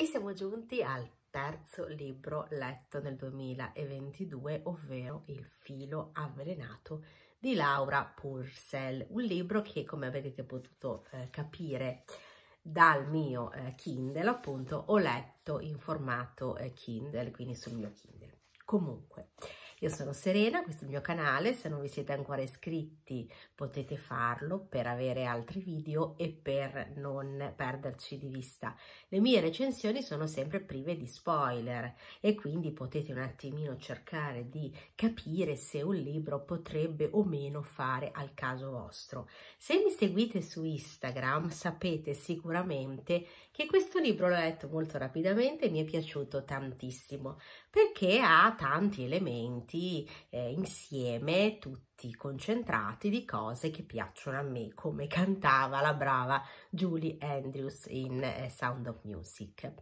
E siamo giunti al terzo libro letto nel 2022, ovvero Il filo avvelenato di Laura Purcell, un libro che come avete potuto eh, capire dal mio eh, Kindle, appunto ho letto in formato eh, Kindle, quindi sul mio Kindle. Comunque, io sono Serena, questo è il mio canale, se non vi siete ancora iscritti potete farlo per avere altri video e per non perderci di vista. Le mie recensioni sono sempre prive di spoiler e quindi potete un attimino cercare di capire se un libro potrebbe o meno fare al caso vostro. Se mi seguite su Instagram sapete sicuramente che questo libro l'ho letto molto rapidamente e mi è piaciuto tantissimo perché ha tanti elementi momenti eh, insieme, tutti concentrati di cose che piacciono a me, come cantava la brava Julie Andrews in eh, Sound of Music.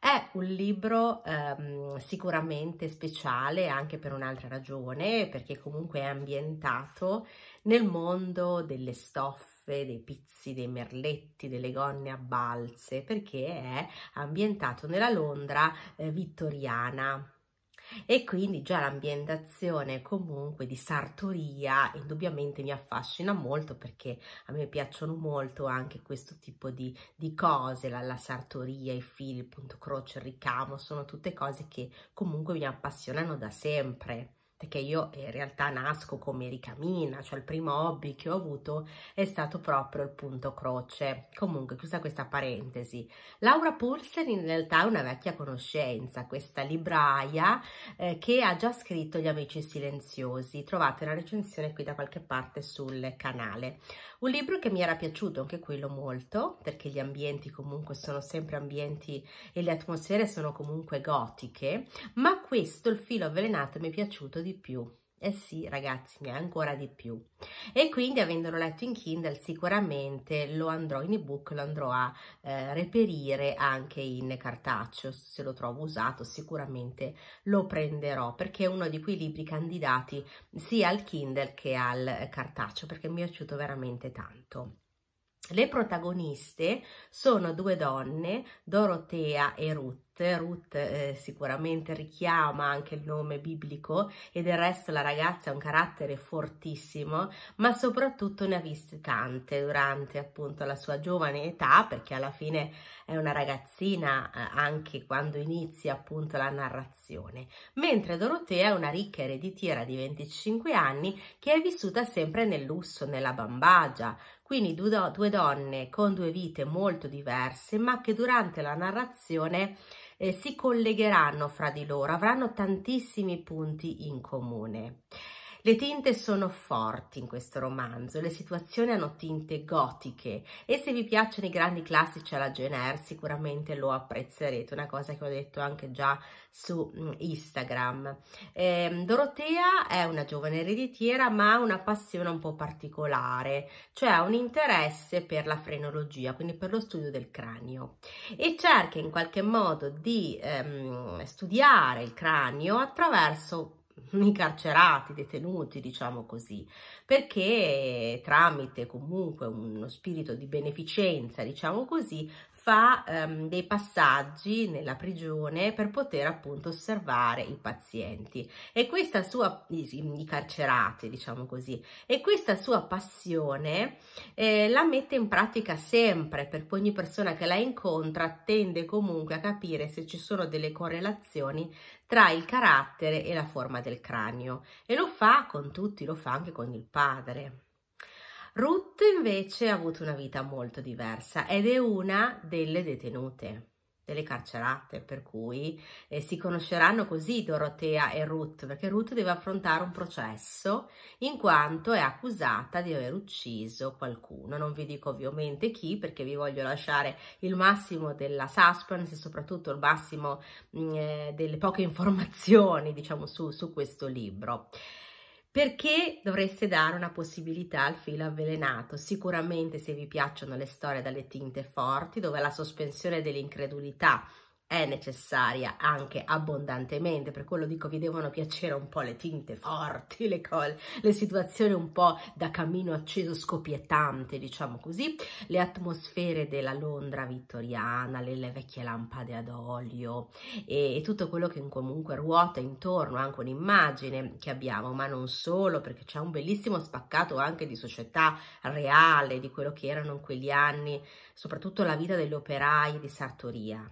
È un libro ehm, sicuramente speciale anche per un'altra ragione, perché comunque è ambientato nel mondo delle stoffe, dei pizzi, dei merletti, delle gonne a balze, perché è ambientato nella Londra eh, vittoriana e quindi già l'ambientazione comunque di sartoria indubbiamente mi affascina molto perché a me piacciono molto anche questo tipo di, di cose, la, la, sartoria, i fili, il punto croce, il ricamo, sono tutte cose che comunque mi appassionano da sempre perché io eh, in realtà nasco come ricamina, cioè il primo hobby che ho avuto è stato proprio il punto croce. Comunque, chiusa questa parentesi, Laura Pulsen in realtà è una vecchia conoscenza, questa libraia eh, che ha già scritto Gli Amici Silenziosi, trovate la recensione qui da qualche parte sul canale. Un libro che mi era piaciuto anche quello molto, perché gli ambienti comunque sono sempre ambienti e le atmosfere sono comunque gotiche, ma questo, il filo avvelenato, mi è piaciuto di di più. Eh sì, ragazzi, ne è ancora di più. E quindi, avendolo letto in Kindle, sicuramente lo andrò in ebook, lo andrò a eh, reperire anche in cartaceo. Se lo trovo usato, sicuramente lo prenderò perché è uno di quei libri candidati sia al Kindle che al cartaceo perché mi è piaciuto veramente tanto. Le protagoniste sono due donne, Dorotea e Ruth Ruth eh, sicuramente richiama anche il nome biblico e del resto la ragazza ha un carattere fortissimo, ma soprattutto ne ha viste tante durante appunto la sua giovane età, perché alla fine è una ragazzina eh, anche quando inizia appunto la narrazione, mentre Dorotea è una ricca ereditiera di 25 anni che è vissuta sempre nel lusso, nella bambagia, quindi due, donne con due vite molto diverse, ma che durante la narrazione eh, si collegheranno fra di loro, avranno tantissimi punti in comune. Le tinte sono forti in questo romanzo, le situazioni hanno tinte gotiche e se vi piacciono i grandi classici alla Jane sicuramente lo apprezzerete, una cosa che ho detto anche già su mm, Instagram. Eh, Dorotea è una giovane ereditiera ma ha una passione un po' particolare, cioè ha un interesse per la frenologia, quindi per lo studio del cranio e cerca in qualche modo di ehm, studiare il cranio attraverso incarcerati, detenuti, diciamo così, perché tramite comunque uno spirito di beneficenza, diciamo così, fa um, dei passaggi nella prigione per poter appunto osservare i pazienti e questa sua i, carcerati diciamo così e questa sua passione eh, la mette in pratica sempre perché ogni persona che la incontra tende comunque a capire se ci sono delle correlazioni tra il carattere e la forma del cranio e lo fa con tutti lo fa anche con il padre Ruth invece ha avuto una vita molto diversa ed è una delle detenute delle carcerate, per cui eh, si conosceranno così Dorotea e Ruth, perché Ruth deve affrontare un processo in quanto è accusata di aver ucciso qualcuno. Non vi dico ovviamente chi, perché vi voglio lasciare il massimo della suspense e soprattutto il massimo mm, eh, delle poche informazioni, diciamo, su, su questo libro. Perché dovreste dare una possibilità al filo avvelenato? Sicuramente se vi piacciono le storie dalle tinte forti, dove la sospensione dell'incredulità è necessaria anche abbondantemente, per quello dico vi devono piacere un po' le tinte forti, le, le situazioni un po' da cammino acceso scoppiettante, diciamo così, le atmosfere della Londra vittoriana, le, le vecchie lampade ad olio e, e, tutto quello che comunque ruota intorno, anche un'immagine che abbiamo, ma non solo, perché c'è un bellissimo spaccato anche di società reale, di quello che erano in quegli anni, soprattutto la vita degli operai di Sartoria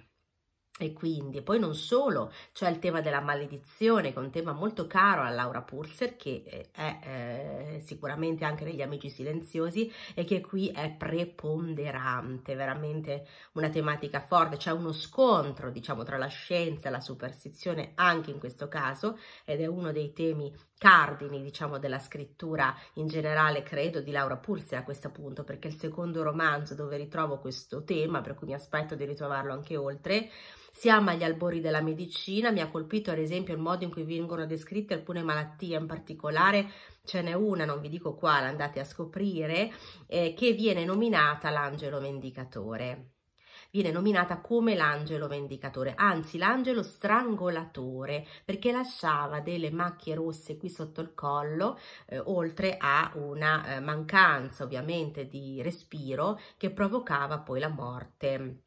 e quindi, poi non solo, c'è il tema della maledizione, che è un tema molto caro a Laura Purser, che eh, è eh, sicuramente anche negli Amici Silenziosi e che qui è preponderante, veramente una tematica forte. C'è uno scontro, diciamo, tra la scienza e la superstizione anche in questo caso ed è uno dei temi cardini, diciamo, della scrittura in generale, credo, di Laura Purser a questo punto, perché è il secondo romanzo dove ritrovo questo tema, per cui mi aspetto di ritrovarlo anche oltre siamo agli albori della medicina, mi ha colpito ad esempio il modo in cui vengono descritte alcune malattie, in particolare ce n'è una, non vi dico quale, andate a scoprire, eh, che viene nominata l'angelo vendicatore viene nominata come l'angelo vendicatore, anzi l'angelo strangolatore, perché lasciava delle macchie rosse qui sotto il collo, eh, oltre a una eh, mancanza ovviamente di respiro che provocava poi la morte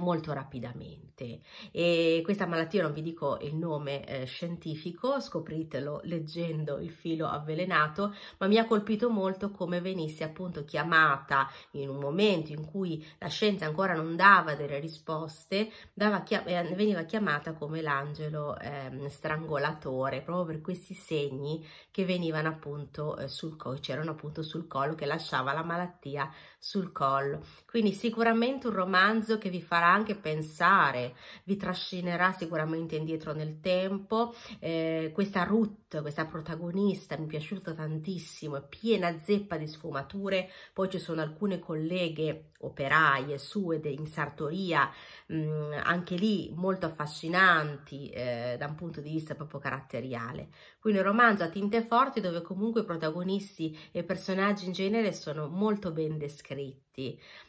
molto rapidamente e questa malattia non vi dico il nome eh, scientifico scopritelo leggendo il filo avvelenato ma mi ha colpito molto come venisse appunto chiamata in un momento in cui la scienza ancora non dava delle risposte dava chia eh, veniva chiamata come l'angelo eh, strangolatore proprio per questi segni che venivano appunto eh, sul collo c'erano appunto sul collo che lasciava la malattia sul collo quindi sicuramente un romanzo che vi farà farà anche pensare, vi trascinerà sicuramente indietro nel tempo. Eh, questa Ruth, questa protagonista, mi è piaciuta tantissimo, è piena zeppa di sfumature, poi ci sono alcune colleghe operaie sue in sartoria, mh, mm, anche lì molto affascinanti eh, da un punto di vista proprio caratteriale quindi un romanzo a tinte forti dove comunque i protagonisti e i personaggi in genere sono molto ben descritti.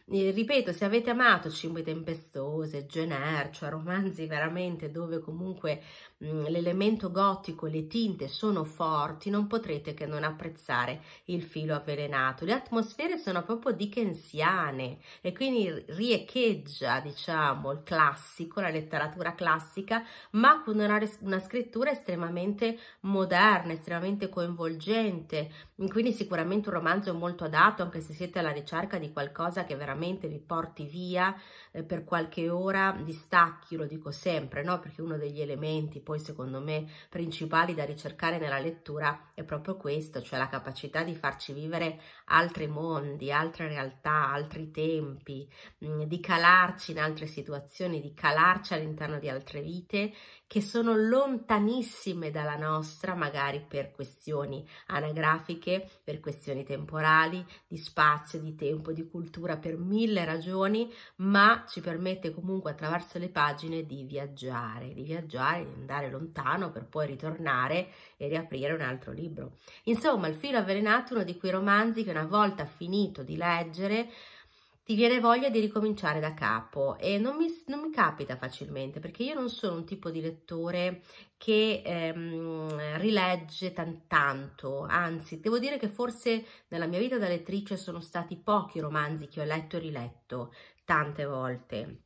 E ripeto, se avete amato Cinque Tempestose, Jane cioè romanzi veramente dove comunque mm, l'elemento gotico, le tinte sono forti, non potrete che non apprezzare il filo avvelenato. Le atmosfere sono proprio dickensiane e quindi riecheggia, diciamo, il classico, la letteratura classica, ma con una, una scrittura estremamente moderna moderna, estremamente coinvolgente, quindi sicuramente un romanzo molto adatto anche se siete alla ricerca di qualcosa che veramente vi porti via eh, per qualche ora di stacchi, lo dico sempre, no? perché uno degli elementi poi secondo me principali da ricercare nella lettura è proprio questo, cioè la capacità di farci vivere altri mondi, altre realtà, altri tempi, mh, mm, di calarci in altre situazioni, di calarci all'interno di altre vite che sono lontanissime dalla nostra, magari per questioni anagrafiche, per questioni temporali, di spazio, di tempo, di cultura, per mille ragioni, ma ci permette comunque attraverso le pagine di viaggiare, di viaggiare, di andare lontano per poi ritornare e riaprire un altro libro. Insomma, Il filo avvelenato è uno di quei romanzi che una volta finito di leggere ti viene voglia di ricominciare da capo e non mi, non mi, capita facilmente perché io non sono un tipo di lettore che ehm, rilegge tan tanto, anzi devo dire che forse nella mia vita da lettrice sono stati pochi romanzi che ho letto e riletto tante volte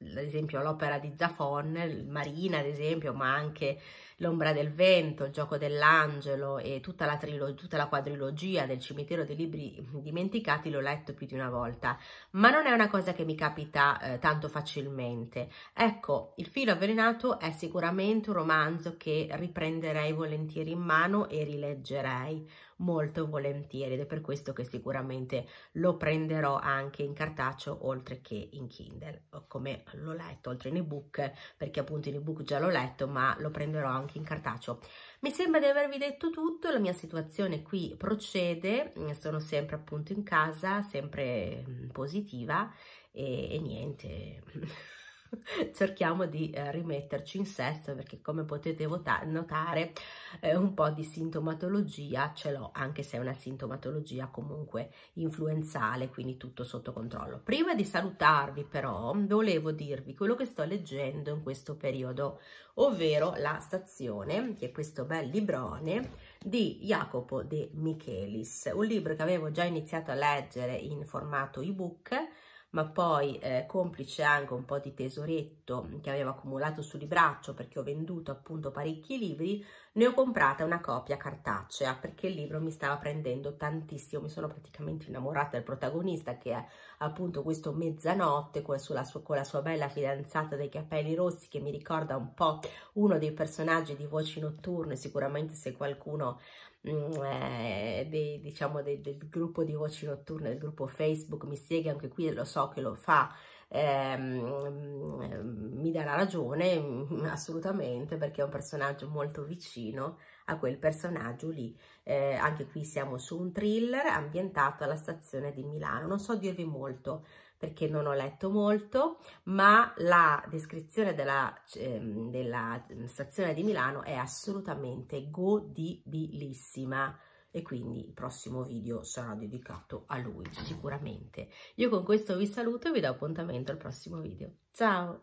ad esempio l'opera di Zafon, Marina ad esempio, ma anche L'ombra del vento, Il gioco dell'angelo e tutta la, tutta la quadrilogia del cimitero dei libri dimenticati l'ho letto più di una volta, ma non è una cosa che mi capita eh, tanto facilmente. Ecco, Il filo avvelenato è sicuramente un romanzo che riprenderei volentieri in mano e rileggerei molto volentieri ed è per questo che sicuramente lo prenderò anche in cartaceo oltre che in Kindle, come l'ho letto, oltre in ebook, perché appunto in ebook già l'ho letto, ma lo prenderò anche in cartaceo. Mi sembra di avervi detto tutto, la mia situazione qui procede, mm, sono sempre appunto in casa, sempre mm, positiva e, e niente... cerchiamo di eh, rimetterci in sesto perché come potete notare eh, un po' di sintomatologia ce l'ho anche se è una sintomatologia comunque influenzale quindi tutto sotto controllo prima di salutarvi però volevo dirvi quello che sto leggendo in questo periodo ovvero la stazione che è questo bel librone di Jacopo De Michelis un libro che avevo già iniziato a leggere in formato ebook ma poi eh, complice anche un po' di tesoretto che avevo accumulato sul libraccio perché ho venduto appunto parecchi libri, ne ho comprata una copia cartacea perché il libro mi stava prendendo tantissimo, mi sono praticamente innamorata del protagonista che è appunto questo mezzanotte con la sua, con la sua bella fidanzata dei capelli rossi che mi ricorda un po' uno dei personaggi di Voci Notturne, sicuramente se qualcuno eh, dei, diciamo, dei, del gruppo di voci notturne, del gruppo Facebook, mi segue anche qui, lo so che lo fa, ehm, mm, mi darà ragione mm, assolutamente perché è un personaggio molto vicino a quel personaggio lì. Eh, anche qui siamo su un thriller ambientato alla stazione di Milano. Non so dirvi molto perché non ho letto molto, ma la descrizione della, eh, della mm, stazione di Milano è assolutamente godibilissima e quindi il prossimo video sarà dedicato a lui sicuramente. Io con questo vi saluto e vi do appuntamento al prossimo video. Ciao!